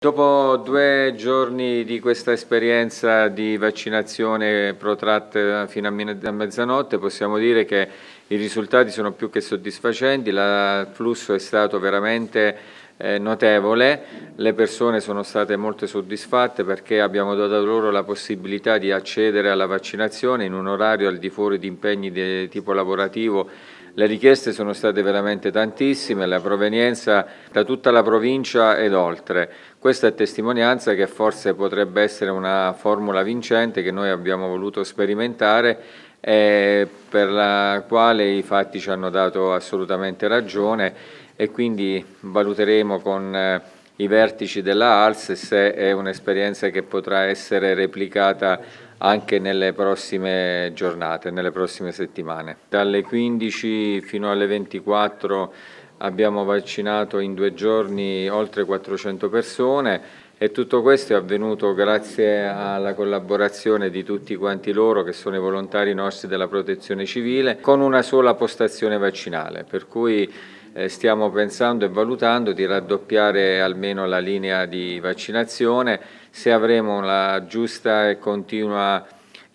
Dopo due giorni di questa esperienza di vaccinazione protratta fino a mezzanotte possiamo dire che i risultati sono più che soddisfacenti, il flusso è stato veramente eh, notevole, le persone sono state molto soddisfatte perché abbiamo dato loro la possibilità di accedere alla vaccinazione in un orario al di fuori di impegni di tipo lavorativo. Le richieste sono state veramente tantissime, la provenienza da tutta la provincia ed oltre. Questa è testimonianza che forse potrebbe essere una formula vincente che noi abbiamo voluto sperimentare e per la quale i fatti ci hanno dato assolutamente ragione e quindi valuteremo con eh, i vertici della ALS se è un'esperienza che potrà essere replicata anche nelle prossime giornate, nelle prossime settimane. Dalle 15 fino alle 24 abbiamo vaccinato in due giorni oltre 400 persone e tutto questo è avvenuto grazie alla collaborazione di tutti quanti loro che sono i volontari nostri della protezione civile con una sola postazione vaccinale per cui eh, stiamo pensando e valutando di raddoppiare almeno la linea di vaccinazione se avremo la giusta e continua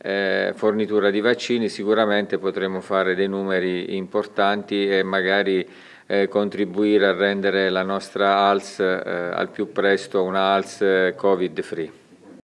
eh, fornitura di vaccini sicuramente potremo fare dei numeri importanti e magari eh, contribuire a rendere la nostra ALS eh, al più presto una ALS eh, Covid-free.